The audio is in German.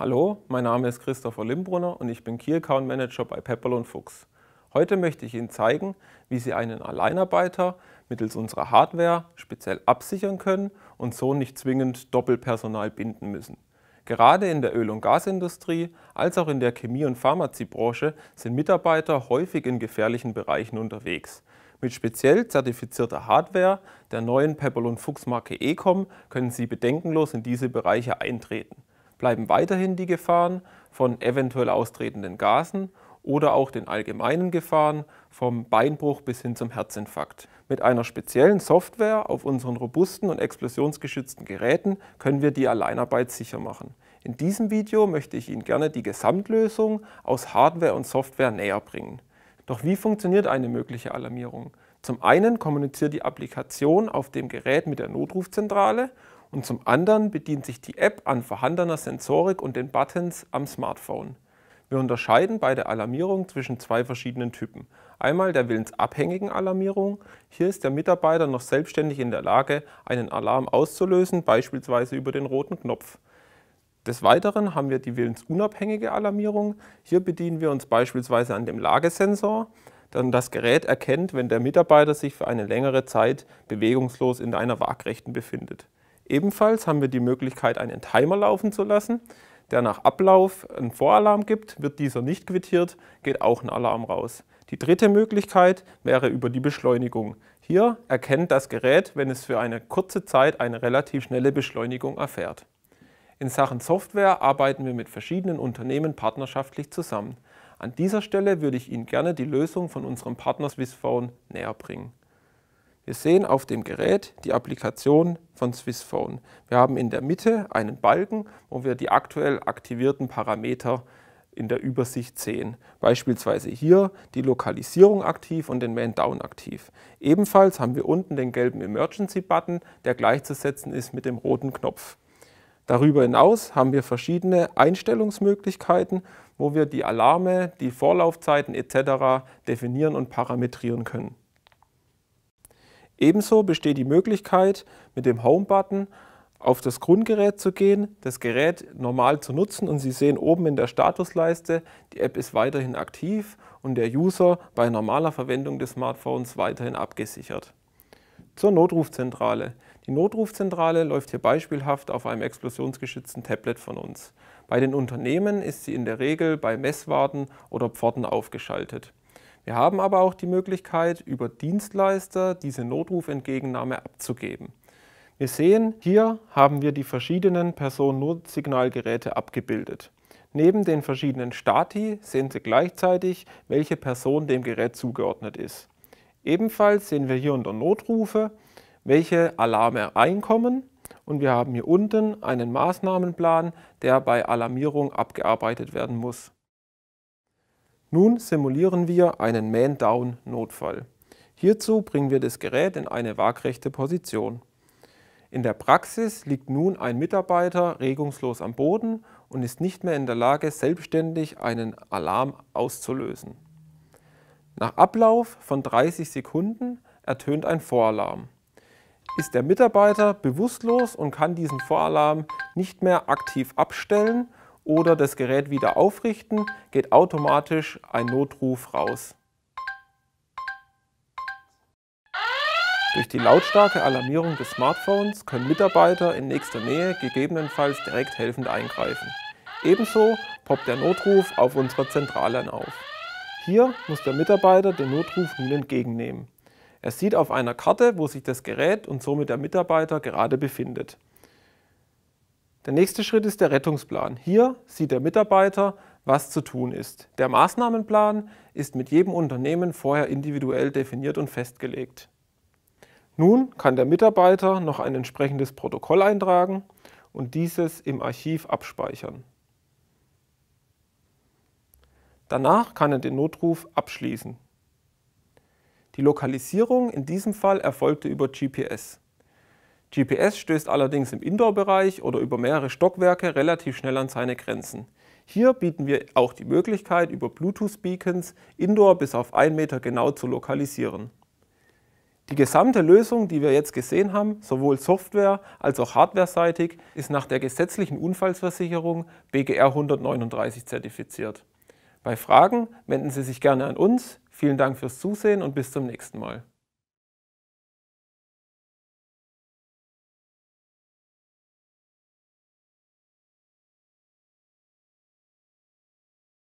Hallo, mein Name ist Christopher Limbrunner und ich bin Key Account Manager bei Pepperl Fuchs. Heute möchte ich Ihnen zeigen, wie Sie einen Alleinarbeiter mittels unserer Hardware speziell absichern können und so nicht zwingend Doppelpersonal binden müssen. Gerade in der Öl- und Gasindustrie als auch in der Chemie- und Pharmaziebranche sind Mitarbeiter häufig in gefährlichen Bereichen unterwegs. Mit speziell zertifizierter Hardware der neuen Pepperl Fuchs Marke Ecom können Sie bedenkenlos in diese Bereiche eintreten bleiben weiterhin die Gefahren von eventuell austretenden Gasen oder auch den allgemeinen Gefahren vom Beinbruch bis hin zum Herzinfarkt. Mit einer speziellen Software auf unseren robusten und explosionsgeschützten Geräten können wir die Alleinarbeit sicher machen. In diesem Video möchte ich Ihnen gerne die Gesamtlösung aus Hardware und Software näher bringen. Doch wie funktioniert eine mögliche Alarmierung? Zum einen kommuniziert die Applikation auf dem Gerät mit der Notrufzentrale und zum anderen bedient sich die App an vorhandener Sensorik und den Buttons am Smartphone. Wir unterscheiden bei der Alarmierung zwischen zwei verschiedenen Typen. Einmal der willensabhängigen Alarmierung. Hier ist der Mitarbeiter noch selbstständig in der Lage, einen Alarm auszulösen, beispielsweise über den roten Knopf. Des Weiteren haben wir die willensunabhängige Alarmierung. Hier bedienen wir uns beispielsweise an dem Lagesensor. Dann das Gerät erkennt, wenn der Mitarbeiter sich für eine längere Zeit bewegungslos in einer Waagrechten befindet. Ebenfalls haben wir die Möglichkeit, einen Timer laufen zu lassen, der nach Ablauf einen Voralarm gibt. Wird dieser nicht quittiert, geht auch ein Alarm raus. Die dritte Möglichkeit wäre über die Beschleunigung. Hier erkennt das Gerät, wenn es für eine kurze Zeit eine relativ schnelle Beschleunigung erfährt. In Sachen Software arbeiten wir mit verschiedenen Unternehmen partnerschaftlich zusammen. An dieser Stelle würde ich Ihnen gerne die Lösung von unserem Partner Swissphone näher bringen. Wir sehen auf dem Gerät die Applikation von Swissphone. Wir haben in der Mitte einen Balken, wo wir die aktuell aktivierten Parameter in der Übersicht sehen. Beispielsweise hier die Lokalisierung aktiv und den Man-Down aktiv. Ebenfalls haben wir unten den gelben Emergency-Button, der gleichzusetzen ist mit dem roten Knopf. Darüber hinaus haben wir verschiedene Einstellungsmöglichkeiten, wo wir die Alarme, die Vorlaufzeiten etc. definieren und parametrieren können. Ebenso besteht die Möglichkeit, mit dem Home-Button auf das Grundgerät zu gehen, das Gerät normal zu nutzen und Sie sehen oben in der Statusleiste, die App ist weiterhin aktiv und der User bei normaler Verwendung des Smartphones weiterhin abgesichert. Zur Notrufzentrale. Die Notrufzentrale läuft hier beispielhaft auf einem explosionsgeschützten Tablet von uns. Bei den Unternehmen ist sie in der Regel bei Messwarten oder Pforten aufgeschaltet. Wir haben aber auch die Möglichkeit, über Dienstleister diese Notrufentgegennahme abzugeben. Wir sehen, hier haben wir die verschiedenen Personennotsignalgeräte abgebildet. Neben den verschiedenen Stati sehen Sie gleichzeitig, welche Person dem Gerät zugeordnet ist. Ebenfalls sehen wir hier unter Notrufe, welche Alarme einkommen und wir haben hier unten einen Maßnahmenplan, der bei Alarmierung abgearbeitet werden muss. Nun simulieren wir einen Man-Down-Notfall. Hierzu bringen wir das Gerät in eine waagrechte Position. In der Praxis liegt nun ein Mitarbeiter regungslos am Boden und ist nicht mehr in der Lage, selbstständig einen Alarm auszulösen. Nach Ablauf von 30 Sekunden ertönt ein Voralarm. Ist der Mitarbeiter bewusstlos und kann diesen Voralarm nicht mehr aktiv abstellen, oder das Gerät wieder aufrichten, geht automatisch ein Notruf raus. Durch die lautstarke Alarmierung des Smartphones können Mitarbeiter in nächster Nähe gegebenenfalls direkt helfend eingreifen. Ebenso poppt der Notruf auf unserer Zentrale auf. Hier muss der Mitarbeiter den Notruf nun entgegennehmen. Er sieht auf einer Karte, wo sich das Gerät und somit der Mitarbeiter gerade befindet. Der nächste Schritt ist der Rettungsplan. Hier sieht der Mitarbeiter, was zu tun ist. Der Maßnahmenplan ist mit jedem Unternehmen vorher individuell definiert und festgelegt. Nun kann der Mitarbeiter noch ein entsprechendes Protokoll eintragen und dieses im Archiv abspeichern. Danach kann er den Notruf abschließen. Die Lokalisierung in diesem Fall erfolgte über GPS. GPS stößt allerdings im Indoor-Bereich oder über mehrere Stockwerke relativ schnell an seine Grenzen. Hier bieten wir auch die Möglichkeit, über Bluetooth-Beacons Indoor bis auf 1 Meter genau zu lokalisieren. Die gesamte Lösung, die wir jetzt gesehen haben, sowohl Software- als auch Hardware-seitig, ist nach der gesetzlichen Unfallsversicherung BGR 139 zertifiziert. Bei Fragen wenden Sie sich gerne an uns. Vielen Dank fürs Zusehen und bis zum nächsten Mal.